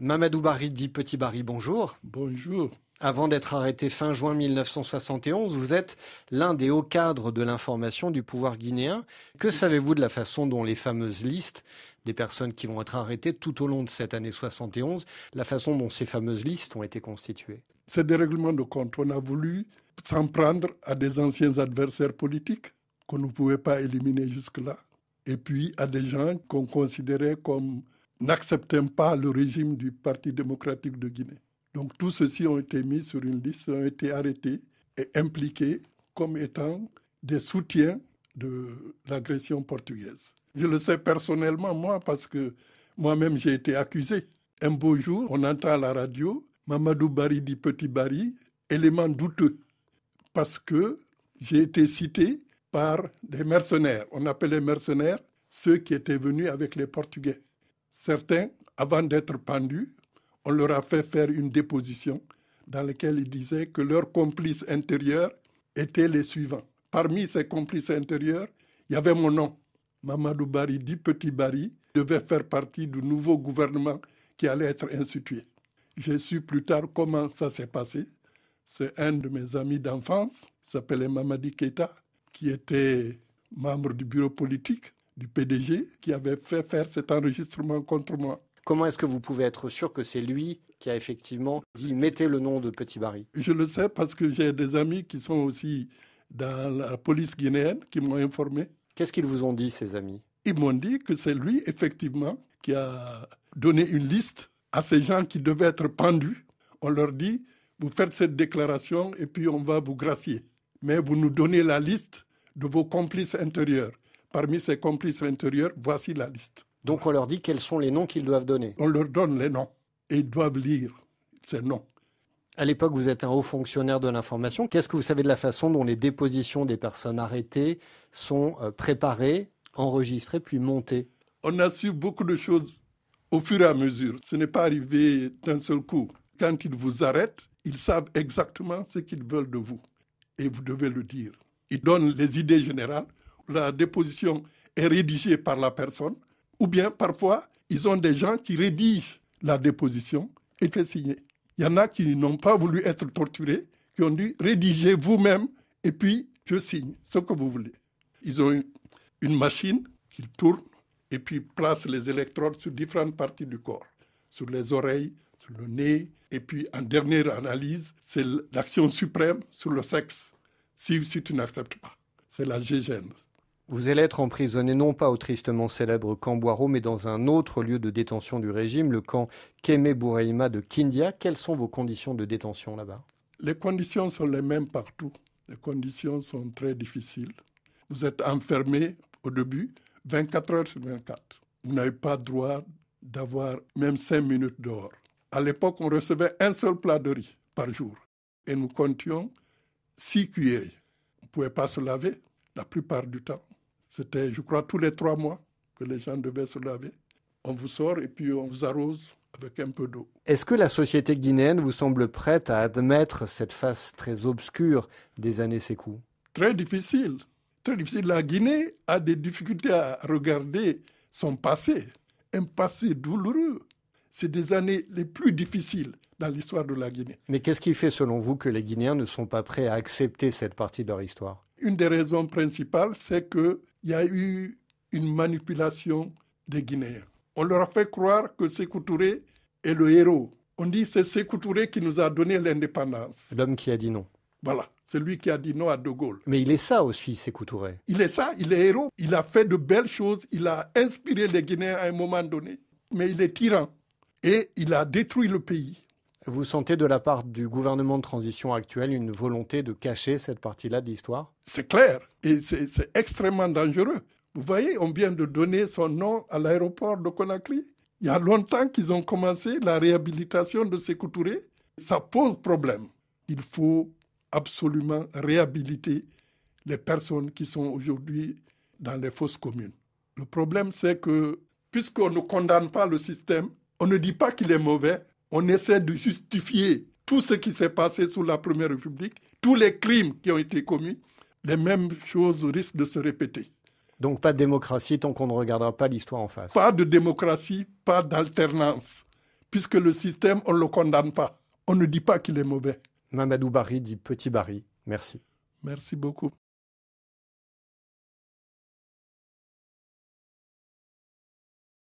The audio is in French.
Mamadou Barry dit Petit Barry, bonjour. Bonjour. Avant d'être arrêté fin juin 1971, vous êtes l'un des hauts cadres de l'information du pouvoir guinéen. Que savez-vous de la façon dont les fameuses listes des personnes qui vont être arrêtées tout au long de cette année 71, la façon dont ces fameuses listes ont été constituées C'est des règlements de compte. On a voulu s'en prendre à des anciens adversaires politiques qu'on ne pouvait pas éliminer jusque-là, et puis à des gens qu'on considérait comme n'acceptaient pas le régime du Parti démocratique de Guinée. Donc tous ceux-ci ont été mis sur une liste, ont été arrêtés et impliqués comme étant des soutiens de l'agression portugaise. Je le sais personnellement, moi, parce que moi-même, j'ai été accusé. Un beau jour, on entend à la radio Mamadou Bari dit Petit Bari, élément douteux, parce que j'ai été cité par des mercenaires. On appelait mercenaires ceux qui étaient venus avec les Portugais. Certains, avant d'être pendus, on leur a fait faire une déposition dans laquelle ils disaient que leurs complices intérieurs étaient les suivants. Parmi ces complices intérieurs, il y avait mon nom. Mamadou Bari, dit Petit Bari, devait faire partie du nouveau gouvernement qui allait être institué. J'ai su plus tard comment ça s'est passé. C'est un de mes amis d'enfance, s'appelait Mamadi Keita, qui était membre du bureau politique du PDG qui avait fait faire cet enregistrement contre moi. Comment est-ce que vous pouvez être sûr que c'est lui qui a effectivement dit mettez le nom de Petit Barry Je le sais parce que j'ai des amis qui sont aussi dans la police guinéenne qui m'ont informé. Qu'est-ce qu'ils vous ont dit, ces amis Ils m'ont dit que c'est lui, effectivement, qui a donné une liste à ces gens qui devaient être pendus. On leur dit vous faites cette déclaration et puis on va vous gracier. Mais vous nous donnez la liste de vos complices intérieurs. Parmi ses complices intérieurs, voici la liste. Donc on leur dit quels sont les noms qu'ils doivent donner. On leur donne les noms et ils doivent lire ces noms. À l'époque, vous êtes un haut fonctionnaire de l'information. Qu'est-ce que vous savez de la façon dont les dépositions des personnes arrêtées sont euh, préparées, enregistrées, puis montées On a su beaucoup de choses au fur et à mesure. Ce n'est pas arrivé d'un seul coup. Quand ils vous arrêtent, ils savent exactement ce qu'ils veulent de vous. Et vous devez le dire. Ils donnent les idées générales, la déposition est rédigée par la personne, ou bien parfois, ils ont des gens qui rédigent la déposition et fait signer. Il y en a qui n'ont pas voulu être torturés, qui ont dit rédigez vous-même et puis je signe ce que vous voulez. Ils ont une, machine qu'ils tourne et puis place les électrodes sur différentes parties du corps, sur les oreilles, sur le nez, et puis en dernière analyse, c'est l'action suprême sur le sexe, si, tu n'acceptes pas. C'est la gégène. Vous allez être emprisonné non pas au tristement célèbre camp Boiro, mais dans un autre lieu de détention du régime, le camp kemé Boureima de Kindia. Quelles sont vos conditions de détention là-bas Les conditions sont les mêmes partout. Les conditions sont très difficiles. Vous êtes enfermé au début 24 heures sur 24. Vous n'avez pas droit d'avoir même 5 minutes dehors. À l'époque, on recevait un seul plat de riz par jour et nous comptions 6 cuillères. On ne pouvait pas se laver la plupart du temps. C'était, je crois, tous les trois mois que les gens devaient se laver. On vous sort et puis on vous arrose avec un peu d'eau. Est-ce que la société guinéenne vous semble prête à admettre cette face très obscure des années Sékou Très difficile, très difficile. La Guinée a des difficultés à regarder son passé, un passé douloureux. C'est des années les plus difficiles dans l'histoire de la Guinée. Mais qu'est-ce qui fait selon vous que les Guinéens ne sont pas prêts à accepter cette partie de leur histoire Une des raisons principales, c'est que il y a eu une manipulation des Guinéens. On leur a fait croire que Sékou Touré est le héros. On dit c'est Sékou Touré qui nous a donné l'indépendance. L'homme qui a dit non. Voilà, c'est lui qui a dit non à De Gaulle. Mais il est ça aussi, Sékou Touré. Il est ça, il est héros. Il a fait de belles choses, il a inspiré les Guinéens à un moment donné. Mais il est tyran et il a détruit le pays. Vous sentez de la part du gouvernement de transition actuel une volonté de cacher cette partie-là de l'histoire C'est clair, et c'est extrêmement dangereux. Vous voyez, on vient de donner son nom à l'aéroport de Conakry. Il y a longtemps qu'ils ont commencé la réhabilitation de ces couturiers. Ça pose problème. Il faut absolument réhabiliter les personnes qui sont aujourd'hui dans les fosses communes. Le problème, c'est que puisqu'on ne condamne pas le système, on ne dit pas qu'il est mauvais, on essaie de justifier tout ce qui s'est passé sous la Première République, tous les crimes qui ont été commis, les mêmes choses risquent de se répéter. Donc pas de démocratie tant qu'on ne regardera pas l'histoire en face. Pas de démocratie, pas d'alternance, puisque le système, on ne le condamne pas. On ne dit pas qu'il est mauvais. Mamadou Barry dit Petit Barry. Merci. Merci beaucoup.